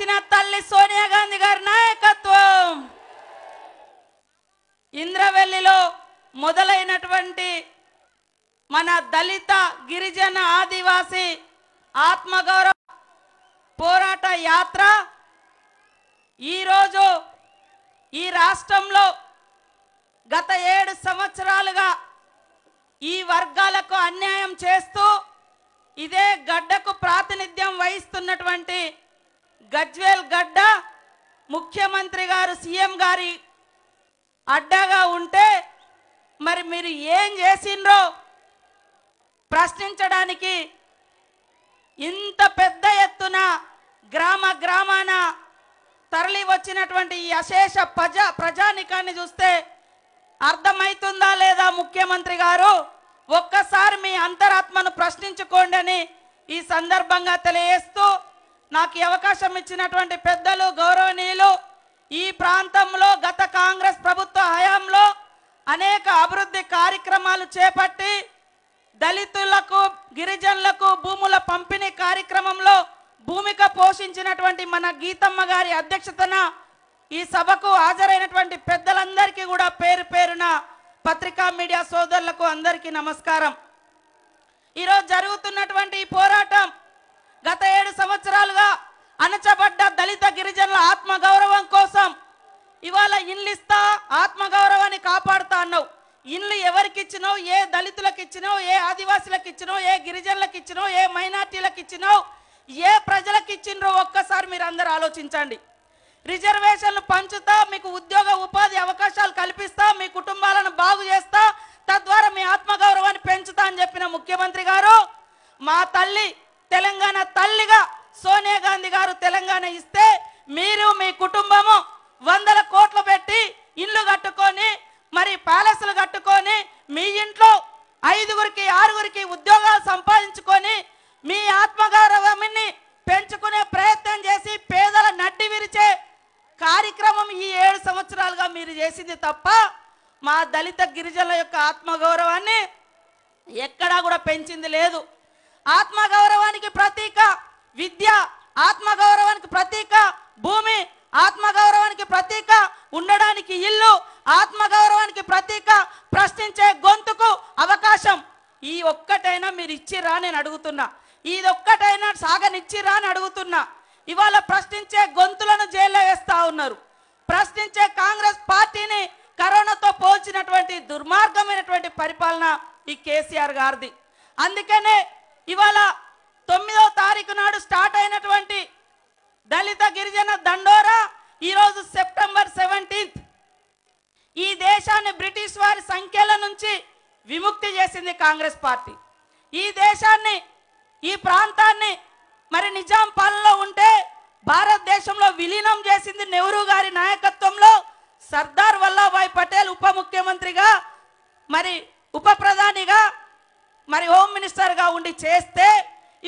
ఇచ్చిన తల్లి సోనియా గాంధీ గారి నాయకత్వం ఇంద్రవెల్లిలో మొదలైనటువంటి మన దళిత గిరిజన ఆదివాసి ఆత్మగౌరవ పోరాట యాత్ర ఈరోజు ఈ రాష్ట్రంలో గత ఏడు సంవత్సరాలుగా ఈ వర్గాలకు అన్యాయం చేస్తూ ఇదే గడ్డకు ప్రాతినిధ్యం వహిస్తున్నటువంటి గజ్వేల్ గడ్డ ముఖ్యమంత్రి గారు సీఎం గారి అడ్డాగా ఉంటే మరి మీరు ఏం చేసిండ్రో ప్రశ్నించడానికి ఇంత పెద్ద ఎత్తున గ్రామ గ్రామాన తరలి వచ్చినటువంటి ఈ అశేష ప్రజా ప్రజానికాన్ని చూస్తే అర్థమవుతుందా లేదా ముఖ్యమంత్రి గారు ఒక్కసారి మీ అంతరాత్మను ప్రశ్నించుకోండి అని ఈ సందర్భంగా తెలియజేస్తూ నాకు అవకాశం ఇచ్చినటువంటి పెద్దలు గౌరవనీయులు ఈ ప్రాంతంలో గత కాంగ్రెస్ ప్రభుత్వ హయాంలో అనేక అభివృద్ధి కార్యక్రమాలు చేపట్టి దళితులకు గిరిజనులకు భూముల పంపిణీ కార్యక్రమంలో భూమిక పోషించినటువంటి మన గీతమ్మ గారి అధ్యక్షతన ఈ సభకు హాజరైనటువంటి పెద్దలందరికీ కూడా పేరు పేరున పత్రికా మీడియా సోదరులకు అందరికీ నమస్కారం ఈరోజు జరుగుతున్నటువంటి ఈ పోరాటం గత ఏడు సంవత్సరాలుగా అణచబడ్డ దళిత గిరిజనుల ఆత్మగౌరవం కోసం ఇవాళ ఇన్లిస్తా ఆత్మగౌరవాన్ని కాపాడుతా అన్నావు ఇండ్లు ఎవరికి ఇచ్చినో ఏ దళితులకు ఇచ్చినో ఏ ఆదివాసులకు ఇచ్చినో ఏ గిరిజనులకు ఇచ్చినో ఏ మైనార్టీలకు ఇచ్చినో ఏ ప్రజలకు ఇచ్చినో ఒక్కసారి మీరు అందరు ఆలోచించండి రిజర్వేషన్లు పంచుతా మీకు ఉద్యోగ ఉపాధి అవకాశాలు కల్పిస్తా మీ కుటుంబాలను బాగు చేస్తా తద్వారా మీ ఆత్మగౌరవాన్ని పెంచుతా అని చెప్పిన ముఖ్యమంత్రి గారు మా తల్లి తెలంగాణ తల్లిగా సోనియా గాంధీ గారు తెలంగాణ ఇస్తే మీరు మీ కుటుంబము వందల కోట్లు పెట్టి ఇల్లు కట్టుకొని మరి ప్యాలెస్లు కట్టుకొని మీ ఇంట్లో ఐదుగురికి ఆరుగురికి ఉద్యోగాలు సంపాదించుకొని మీ ఆత్మగౌరవాన్ని పెంచుకునే ప్రయత్నం చేసి పేదల నడ్డి విరిచే కార్యక్రమం ఈ ఏడు సంవత్సరాలుగా మీరు చేసింది తప్ప మా దళిత గిరిజనుల యొక్క ఆత్మగౌరవాన్ని ఎక్కడా కూడా పెంచింది లేదు ఆత్మగౌరవానికి ప్రతీక విద్య ఆత్మగౌరవానికి ప్రతీక భూమి ఆత్మగౌరవానికి ప్రతీక ఉండడానికి ఇల్లు ఆత్మగౌరవానికి ప్రతీక ప్రశ్నించే గొంతుకు అవకాశం ఈ ఒక్కటైనా మీరు ఇచ్చిరా నేను అడుగుతున్నా ఇది ఒక్కటైనా సాగనిచ్చిరా అని అడుగుతున్నా ఇవాళ ప్రశ్నించే గొంతులను జైల్లో వేస్తా ఉన్నారు ప్రశ్నించే కాంగ్రెస్ పార్టీని కరోనాతో పోల్చినటువంటి దుర్మార్గమైనటువంటి పరిపాలన ఈ కేసీఆర్ గారిది అందుకనే ఇవాళ తొమ్మిదో తారీఖు నాడు స్టార్ట్ అయినటువంటి దళిత గిరిజన దండోరా ఈరోజు సెప్టెంబర్ సెవెంటీన్త్ ఈ దేశాన్ని బ్రిటిష్ వారి సంఖ్యల నుంచి విముక్తి చేసింది కాంగ్రెస్ పార్టీ ఈ దేశాన్ని ఈ ప్రాంతాన్ని మరి నిజాం పాలనలో ఉంటే భారతదేశంలో విలీనం చేసింది నెహ్రూ గారి నాయకత్వంలో సర్దార్ వల్లభాయ్ పటేల్ ఉప ముఖ్యమంత్రిగా మరి ఉప ప్రధానిగా మరి హోమ్ మినిస్టర్గా ఉండి చేస్తే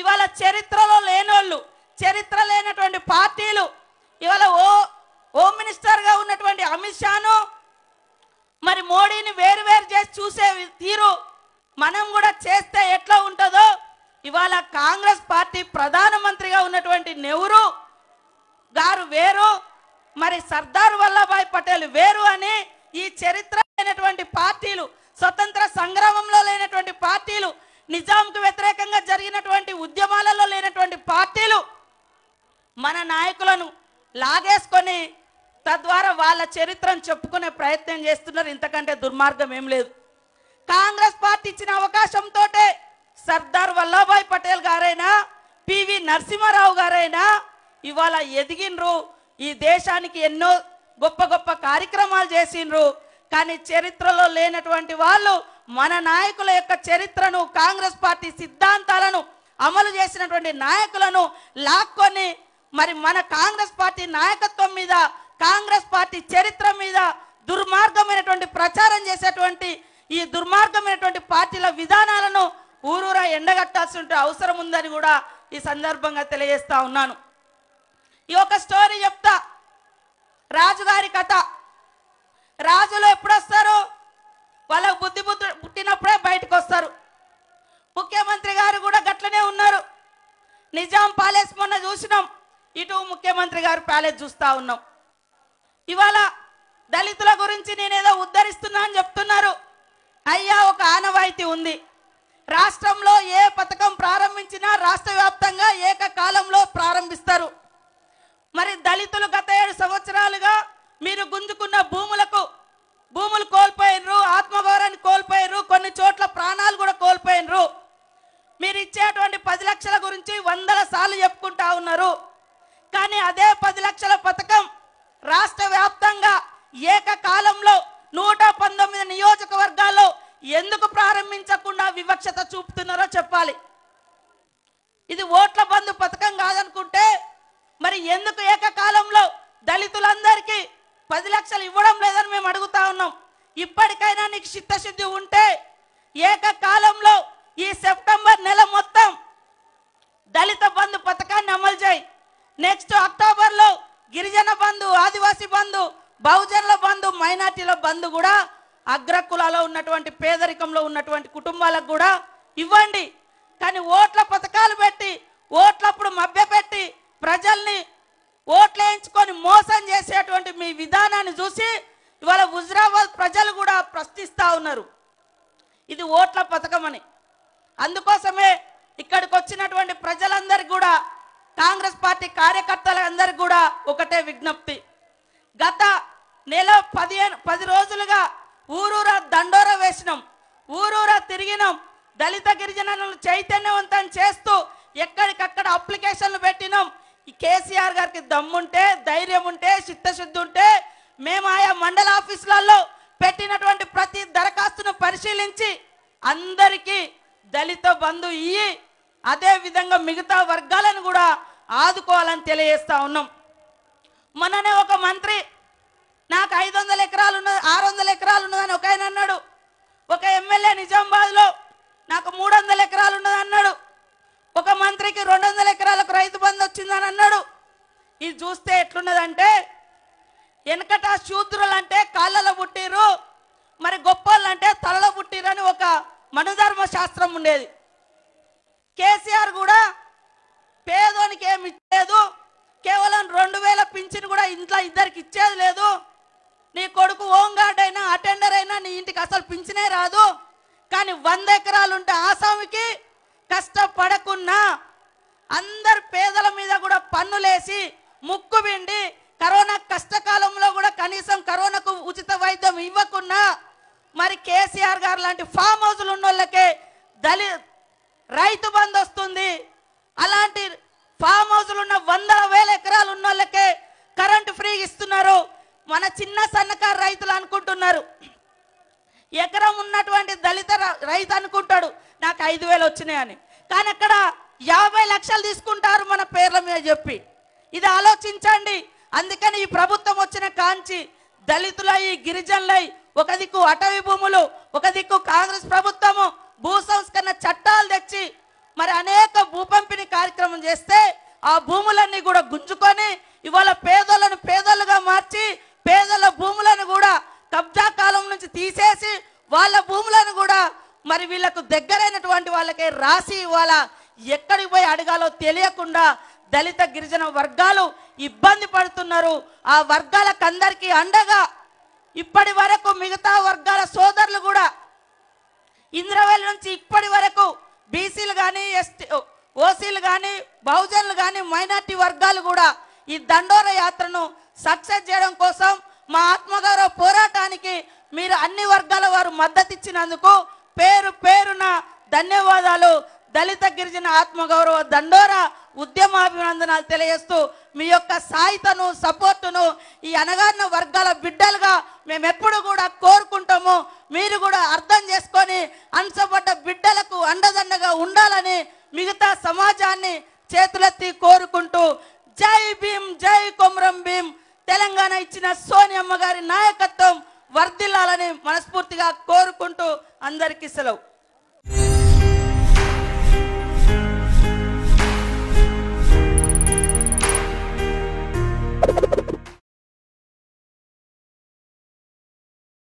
ఇవాళ చరిత్రలో లేనోళ్ళు చరిత్ర లేనటువంటి పార్టీలు ఇవాళ ఓ హోమ్ మినిస్టర్గా ఉన్నటువంటి అమిత్ షాను మరి మోడీని వేరు వేరు చేసి చూసే తీరు మనం కూడా చేస్తే ఎట్లా ఉంటుందో ఇవాళ కాంగ్రెస్ పార్టీ ప్రధానమంత్రిగా ఉన్నటువంటి నెహ్రూ గారు వేరు మరి సర్దార్ వల్లభాయ్ పటేల్ వేరు అని ఈ లాగేసుకొని తద్వారా వాళ్ళ చరిత్రను చెప్పుకునే ప్రయత్నం చేస్తున్నారు ఇంతకంటే దుర్మార్గం ఏం లేదు కాంగ్రెస్ పార్టీ ఇచ్చిన అవకాశంతో సర్దార్ వల్లభాయ్ పటేల్ గారైనా పివి నరసింహారావు గారైనా ఇవాళ ఎదిగినరు ఈ దేశానికి ఎన్నో గొప్ప గొప్ప కార్యక్రమాలు చేసినరు కానీ చరిత్రలో లేనటువంటి వాళ్ళు మన నాయకుల యొక్క చరిత్రను కాంగ్రెస్ పార్టీ సిద్ధాంతాలను అమలు చేసినటువంటి నాయకులను లాక్కొని మరి మన కాంగ్రెస్ పార్టీ నాయకత్వం మీద కాంగ్రెస్ పార్టీ చరిత్ర మీద దుర్మార్గమైనటువంటి ప్రచారం చేసేటువంటి ఈ దుర్మార్గమైనటువంటి పార్టీల విధానాలను ఊరూరా ఎండగట్టాల్సిన అవసరం ఉందని కూడా ఈ సందర్భంగా తెలియజేస్తా ఉన్నాను ఈ ఒక స్టోరీ చెప్తా రాజుగారి కథ రాజులు ఎప్పుడొస్తారు వాళ్ళకు బుద్ధి బుద్ధి పుట్టినప్పుడే బయటకు వస్తారు ముఖ్యమంత్రి గారు కూడా గట్లనే ఉన్నారు నిజాం ప్యాలెస్ మొన్న చూసినాం ఇటు ముఖ్యమంత్రి గారు ప్యాలెస్ చూస్తూ ఉన్నాం ఇవాళ దళితుల గురించి నేనేదో ఉద్ధరిస్తున్నా అని చెప్తున్నారు అయ్యా ఒక ఆనవాయితీ ఉంది రాష్ట్రంలో ఏ పథకం ప్రారంభించినా రాష్ట్ర వ్యాప్తంగా ఏకకాలంలో ప్రారంభిస్తారు మరి దళితులు గత ఏడు సంవత్సరాలుగా మీరు గుంజుకున్న భూములకు భూములు కోల్పోయినరు ఆత్మగౌరవాన్ని కోల్పోయినరు కొన్ని చోట్ల ప్రాణాలు కూడా కోల్పోయినరు మీరు ఇచ్చేటువంటి పది లక్షల గురించి వందల సార్లు చెప్పుకుంటా ఉన్నారు కానీ అదే పది లక్షల పథకం రాష్ట్ర వ్యాప్తంగా ఏకకాలంలో నూట పంతొమ్మిది నియోజకవర్గాల్లో ఎందుకు ప్రారంభించకుండా వివక్షత చూపుతున్నారో చెప్పాలి ఇది ఓట్ల బంధు పథకం కాదనుకుంటే మరి ఎందుకు ఏకకాలంలో దళితులందరికీ పది లక్షలు ఇవ్వడం లేదని మేము అడుగుతా ఉన్నాం ఇప్పటికైనా నీకు చిత్తశుద్ధి ఉంటే ఏకకాలంలో ఈ సెప్టెంబర్ నెల మొత్తం దళిత బంధు పథకాన్ని అమలు చేయి నెక్స్ట్ అక్టోబర్లో గిరిజన బంధు ఆదివాసీ బంధు బహుజనుల బంధు మైనార్టీల బంధు కూడా అగ్రకులాలో ఉన్నటువంటి పేదరికంలో ఉన్నటువంటి కుటుంబాలకు కూడా ఇవ్వండి కానీ ఓట్ల పథకాలు పెట్టి ఓట్లప్పుడు మభ్యపెట్టి ప్రజల్ని ఓట్లు వేయించుకొని మోసం చేసేటువంటి మీ విధానాన్ని చూసి ఇవాళ హుజరాబాద్ ప్రజలు కూడా ప్రశ్నిస్తూ ఉన్నారు ఇది ఓట్ల పథకం అని అందుకోసమే ఇక్కడికి వచ్చినటువంటి ప్రజలందరికీ కూడా కాంగ్రెస్ పార్టీ కార్యకర్తలందరికీ కూడా ఒకటే విజ్ఞప్తి గత నెల పదిహేను పది రోజులుగా ఊరూరా దండోర వేసినాం ఊరూరా తిరిగినాం దళిత గిరిజనులను చైతన్యవంతం చేస్తూ ఎక్కడికక్కడ అప్లికేషన్లు పెట్టినాం కేసీఆర్ గారికి దమ్ముంటే ధైర్యం ఉంటే చిత్తశుద్ధి ఉంటే మేము ఆయా మండల ఆఫీసులలో పెట్టినటువంటి ప్రతి దరఖాస్తును పరిశీలించి అందరికీ దళిత బంధు ఇయ్యి అదే విధంగా మిగతా వర్గాలను కూడా ఆదుకోవాలని తెలియజేస్తా ఉన్నాం మొన్ననే ఒక మంత్రి నాకు ఐదు వందల ఎకరాలు ఉన్నది ఆరు వందల ఎకరాలు ఉన్నదని ఒక ఆయన అన్నాడు ఒక ఎమ్మెల్యే నిజామాబాద్లో నాకు మూడు వందల ఎకరాలు ఉన్నది అన్నాడు ఒక మంత్రికి రెండు వందల ఎకరాలకు రైతు బంధు వచ్చిందని అన్నాడు ఇది చూస్తే ఎట్లున్నదంటే వెనకట శూద్రులు అంటే కాళ్ళలో పుట్టిరు మరి గొప్పలు అంటే తలలో అని ఒక మనుధర్మ శాస్త్రం ఉండేది కేసీఆర్ కూడా పేదోనికి ఏమి ఇచ్చేదు కేవలం రెండు వేల పింఛన్ కూడా ఇంట్లో ఇద్దరికి ఇచ్చేది లేదు నీ కొడుకు హోమ్ గార్డ్ అయినా అటెండర్ అయినా నీ ఇంటికి అసలు పింఛనే రాదు కానీ వంద ఎకరాలు ఉంటే ఆసామికి కష్టపడకున్నా అందరు పేదల మీద కూడా పన్నులేసి ముక్కు పిండి కరోనా కష్టకాలంలో కూడా కనీసం కరోనాకు ఉచిత వైద్యం ఇవ్వకున్నా మరి కేసీఆర్ గారు లాంటి ఫామ్ హౌస్లు ఉన్న వాళ్ళకే దళిత్ రైతు బంధు వస్తుంది అలాంటి ఫామ్ హౌస్లు ఉన్న వందల వేల ఎకరాలు ఉన్న వాళ్ళకే కరెంటు ఫ్రీ ఇస్తున్నారు మన చిన్న సన్నకారు రైతులు అనుకుంటున్నారు ఎకరం ఉన్నటువంటి దళిత రైతు అనుకుంటాడు నాకు ఐదు వేలు వచ్చినాయని కానీ అక్కడ యాభై లక్షలు తీసుకుంటారు మన పేర్ల మీద చెప్పి ఇది ఆలోచించండి అందుకని ఈ ప్రభుత్వం వచ్చిన కాంచి దళితులై గిరిజనులై ఒక దిక్కు అటవీ భూములు ఒక దిక్కు కాంగ్రెస్ ప్రభుత్వము భూ సంస్కరణ చట్టాలు తెచ్చి మరి అనేక భూపంపిణీ కార్యక్రమం చేస్తే ఆ భూములన్నీ కూడా గుంజుకొని ఇవాళ పేదలను పేదలుగా మార్చి పేదల భూములను కూడా కబ్జా కాలం నుంచి తీసేసి వాళ్ళ భూములను కూడా మరి వీళ్ళకు దగ్గరైనటువంటి వాళ్ళకే రాసి ఇవాళ ఎక్కడికి పోయి అడగాలో తెలియకుండా దళిత గిరిజన వర్గాలు ఇబ్బంది పడుతున్నారు ఆ వర్గాలకు అందరికీ అండగా ఇప్పటి వరకు మిగతా వర్గాల సోదరులు కూడా ఇంద్రవల్లి నుంచి ఇప్పటి వరకు బీసీలు కానీ ఎస్టీ ఓసీలు కానీ బహుజనులు కానీ మైనార్టీ వర్గాలు కూడా ఈ దండోర యాత్రను సక్సెస్ చేయడం కోసం మా ఆత్మగౌరవ పోరాటానికి మీరు అన్ని వర్గాల వారు మద్దతు ఇచ్చినందుకు పేరు పేరున ధన్యవాదాలు దళిత గిరిజన ఆత్మగౌరవ దండోరా ఉద్యమాభినందనాలు తెలియజేస్తూ మీ యొక్క సాయితను సపోర్టును ఈ అనగారిన వర్గాల బిడ్డలుగా మేము ఎప్పుడు కూడా కోరుకుంటాము మీరు కూడా అర్థం చేసుకొని అంచబడ్డ బిడ్డలకు అండదండగా ఉండాలని మిగతా సమాజాన్ని చేతులెత్తి కోరుకుంటూ జై భీం జై కొమరం భీం తెలంగాణ ఇచ్చిన సోని అమ్మగారి నాయకత్వం వర్ధిల్లాలని మనస్ఫూర్తిగా కోరుకుంటూ అందరికీ సెలవు